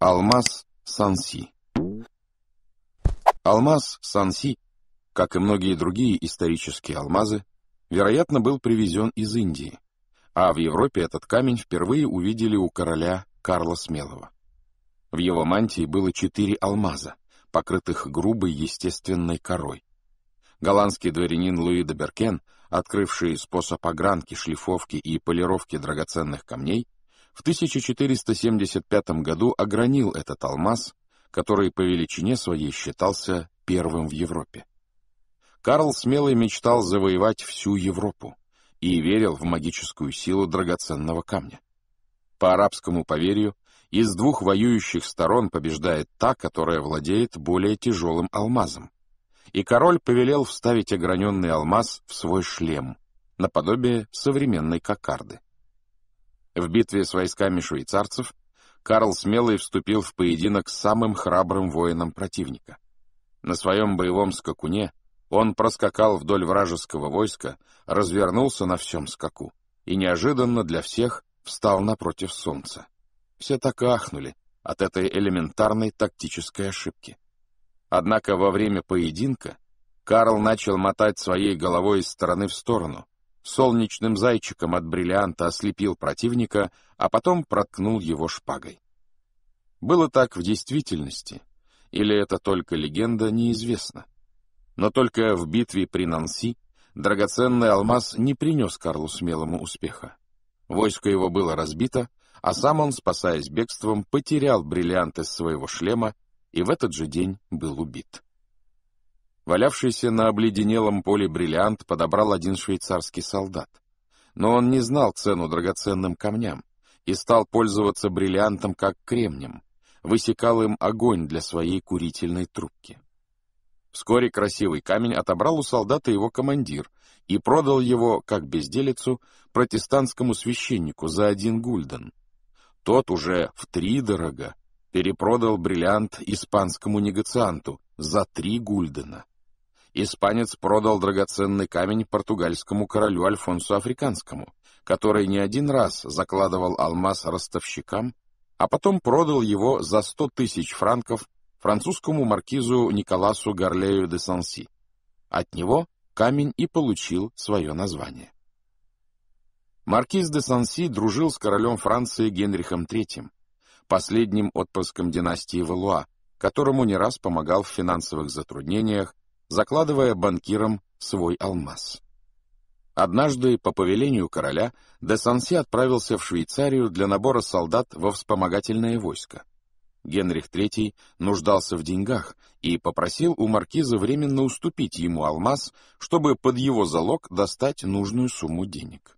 Алмаз Санси Алмаз Санси, как и многие другие исторические алмазы, вероятно, был привезен из Индии, а в Европе этот камень впервые увидели у короля Карла Смелого. В его мантии было четыре алмаза, покрытых грубой естественной корой. Голландский дворянин Луи де Беркен, открывший способ огранки, шлифовки и полировки драгоценных камней, в 1475 году огранил этот алмаз, который по величине своей считался первым в Европе. Карл смело мечтал завоевать всю Европу и верил в магическую силу драгоценного камня. По арабскому поверью, из двух воюющих сторон побеждает та, которая владеет более тяжелым алмазом. И король повелел вставить ограненный алмаз в свой шлем, наподобие современной кокарды. В битве с войсками швейцарцев Карл Смелый вступил в поединок с самым храбрым воином противника. На своем боевом скакуне он проскакал вдоль вражеского войска, развернулся на всем скаку и неожиданно для всех встал напротив солнца. Все так ахнули от этой элементарной тактической ошибки. Однако во время поединка Карл начал мотать своей головой из стороны в сторону, солнечным зайчиком от бриллианта ослепил противника, а потом проткнул его шпагой. Было так в действительности, или это только легенда, неизвестно. Но только в битве при Нанси драгоценный алмаз не принес Карлу смелому успеха. Войско его было разбито, а сам он, спасаясь бегством, потерял бриллиант из своего шлема и в этот же день был убит. Валявшийся на обледенелом поле бриллиант подобрал один швейцарский солдат. Но он не знал цену драгоценным камням и стал пользоваться бриллиантом как кремнем, высекал им огонь для своей курительной трубки. Вскоре красивый камень отобрал у солдата его командир и продал его, как безделицу, протестантскому священнику за один гульден. Тот уже в три дорого перепродал бриллиант испанскому негацианту за три гульдена испанец продал драгоценный камень португальскому королю Альфонсу Африканскому, который не один раз закладывал алмаз ростовщикам, а потом продал его за 100 тысяч франков французскому маркизу Николасу Гарлею де Санси. От него камень и получил свое название. Маркиз де Санси дружил с королем Франции Генрихом III, последним отпрыском династии Валуа, которому не раз помогал в финансовых затруднениях закладывая банкирам свой алмаз. Однажды, по повелению короля, де Санси отправился в Швейцарию для набора солдат во вспомогательное войско. Генрих III нуждался в деньгах и попросил у маркиза временно уступить ему алмаз, чтобы под его залог достать нужную сумму денег.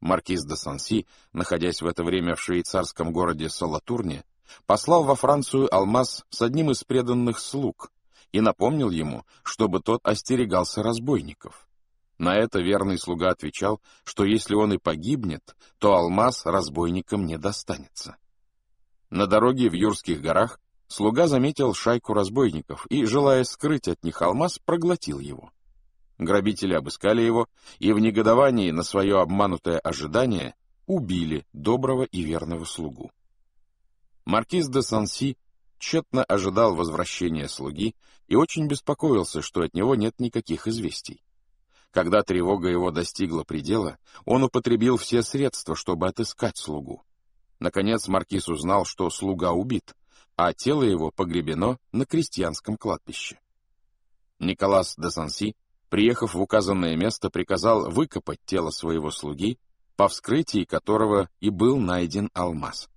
Маркиз де Санси, находясь в это время в швейцарском городе Салатурне, послал во Францию алмаз с одним из преданных слуг, и напомнил ему, чтобы тот остерегался разбойников. На это верный слуга отвечал, что если он и погибнет, то алмаз разбойникам не достанется. На дороге в Юрских горах слуга заметил шайку разбойников и, желая скрыть от них алмаз, проглотил его. Грабители обыскали его и в негодовании на свое обманутое ожидание убили доброго и верного слугу. Маркиз де Санси тщетно ожидал возвращения слуги и очень беспокоился, что от него нет никаких известий. Когда тревога его достигла предела, он употребил все средства, чтобы отыскать слугу. Наконец маркиз узнал, что слуга убит, а тело его погребено на крестьянском кладбище. Николас де Санси, приехав в указанное место, приказал выкопать тело своего слуги, по вскрытии которого и был найден алмаз.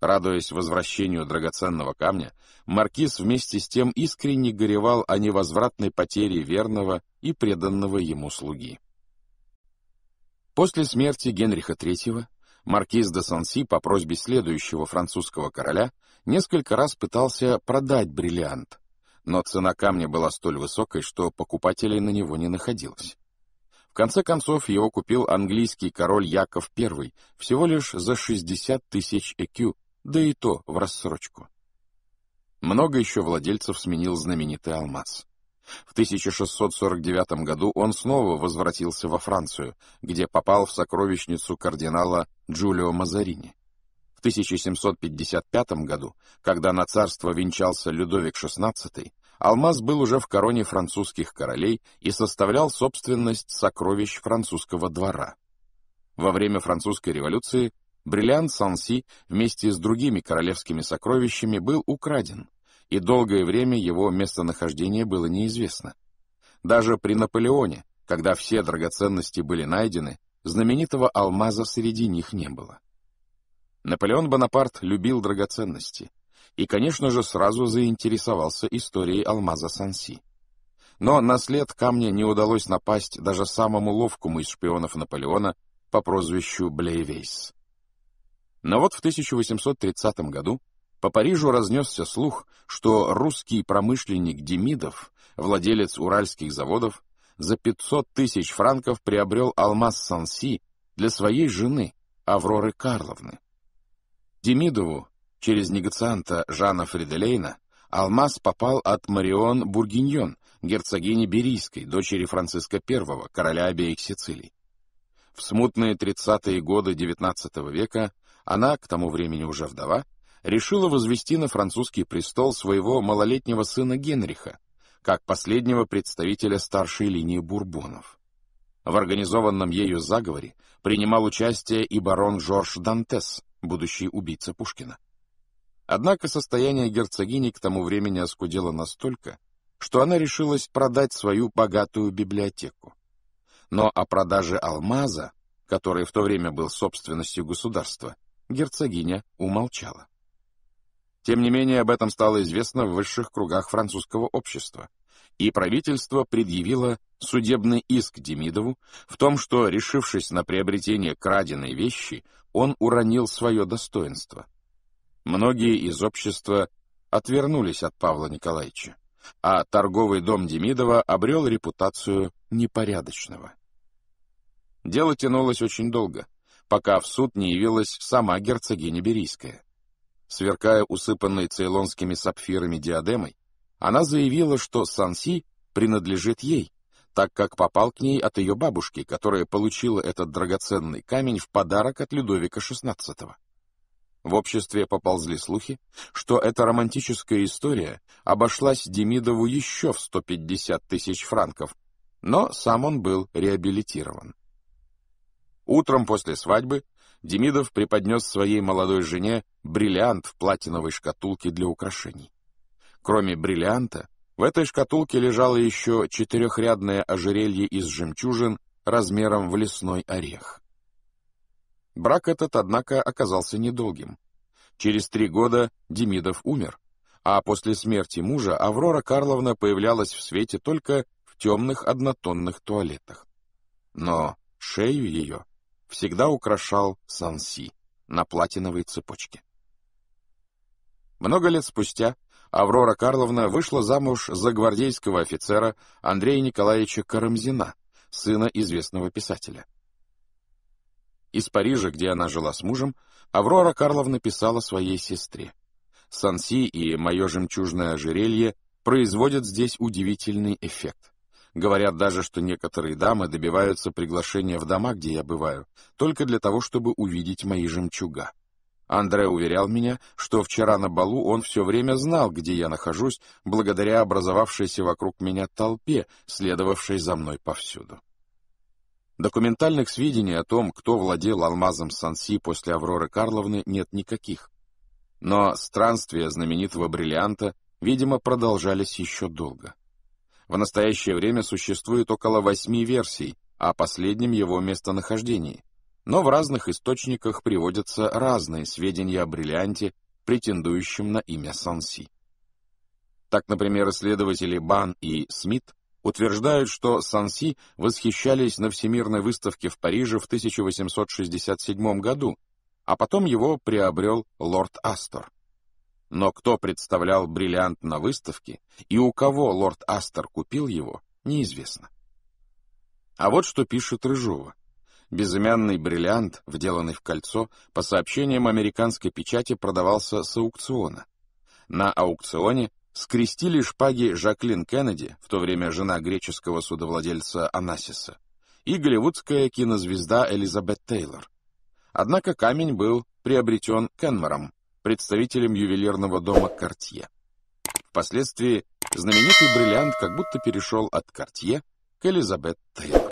Радуясь возвращению драгоценного камня, маркиз вместе с тем искренне горевал о невозвратной потере верного и преданного ему слуги. После смерти Генриха III маркиз де Санси по просьбе следующего французского короля несколько раз пытался продать бриллиант, но цена камня была столь высокой, что покупателей на него не находилось. В конце концов его купил английский король Яков I всего лишь за 60 тысяч экю, да и то в рассрочку. Много еще владельцев сменил знаменитый алмаз. В 1649 году он снова возвратился во Францию, где попал в сокровищницу кардинала Джулио Мазарини. В 1755 году, когда на царство венчался Людовик XVI, алмаз был уже в короне французских королей и составлял собственность сокровищ французского двора. Во время французской революции Бриллиант Санси вместе с другими королевскими сокровищами был украден, и долгое время его местонахождение было неизвестно. Даже при Наполеоне, когда все драгоценности были найдены, знаменитого алмаза среди них не было. Наполеон Бонапарт любил драгоценности и, конечно же, сразу заинтересовался историей алмаза Санси. Но на след камня не удалось напасть даже самому ловкому из шпионов Наполеона по прозвищу Блейвейс. Но вот в 1830 году по Парижу разнесся слух, что русский промышленник Демидов, владелец уральских заводов, за 500 тысяч франков приобрел алмаз Санси для своей жены, Авроры Карловны. Демидову, через негацианта Жана Фриделейна, алмаз попал от Марион Бургиньон, герцогини Берийской, дочери Франциска I, короля обеих Сицилий. В смутные 30-е годы XIX века она, к тому времени уже вдова, решила возвести на французский престол своего малолетнего сына Генриха, как последнего представителя старшей линии бурбонов. В организованном ею заговоре принимал участие и барон Жорж Дантес, будущий убийца Пушкина. Однако состояние герцогини к тому времени оскудело настолько, что она решилась продать свою богатую библиотеку. Но о продаже алмаза, который в то время был собственностью государства, герцогиня умолчала. Тем не менее, об этом стало известно в высших кругах французского общества, и правительство предъявило судебный иск Демидову в том, что, решившись на приобретение краденой вещи, он уронил свое достоинство. Многие из общества отвернулись от Павла Николаевича, а торговый дом Демидова обрел репутацию непорядочного. Дело тянулось очень долго — пока в суд не явилась сама герцогиня Берийская. Сверкая усыпанной цейлонскими сапфирами диадемой, она заявила, что Санси принадлежит ей, так как попал к ней от ее бабушки, которая получила этот драгоценный камень в подарок от Людовика XVI. В обществе поползли слухи, что эта романтическая история обошлась Демидову еще в 150 тысяч франков, но сам он был реабилитирован. Утром после свадьбы Демидов преподнес своей молодой жене бриллиант в платиновой шкатулке для украшений. Кроме бриллианта, в этой шкатулке лежало еще четырехрядное ожерелье из жемчужин размером в лесной орех. Брак этот, однако, оказался недолгим. Через три года Демидов умер, а после смерти мужа Аврора Карловна появлялась в свете только в темных однотонных туалетах. Но шею ее всегда украшал Санси на платиновой цепочке. Много лет спустя Аврора Карловна вышла замуж за гвардейского офицера Андрея Николаевича Карамзина, сына известного писателя. Из Парижа, где она жила с мужем, Аврора Карловна писала своей сестре. Санси и мое жемчужное ожерелье производят здесь удивительный эффект. Говорят даже, что некоторые дамы добиваются приглашения в дома, где я бываю, только для того, чтобы увидеть мои жемчуга. Андре уверял меня, что вчера на балу он все время знал, где я нахожусь, благодаря образовавшейся вокруг меня толпе, следовавшей за мной повсюду. Документальных сведений о том, кто владел алмазом Санси после Авроры Карловны, нет никаких. Но странствия знаменитого бриллианта, видимо, продолжались еще долго. В настоящее время существует около восьми версий о последнем его местонахождении, но в разных источниках приводятся разные сведения о бриллианте, претендующем на имя Санси. Так, например, исследователи Бан и Смит утверждают, что Санси восхищались на Всемирной выставке в Париже в 1867 году, а потом его приобрел лорд Астор. Но кто представлял бриллиант на выставке и у кого лорд Астер купил его, неизвестно. А вот что пишет Рыжова. Безымянный бриллиант, вделанный в кольцо, по сообщениям американской печати продавался с аукциона. На аукционе скрестили шпаги Жаклин Кеннеди, в то время жена греческого судовладельца Анасиса, и голливудская кинозвезда Элизабет Тейлор. Однако камень был приобретен Кенмором, представителем ювелирного дома Кортье. Впоследствии знаменитый бриллиант как будто перешел от Кортье к Элизабет Тейлор.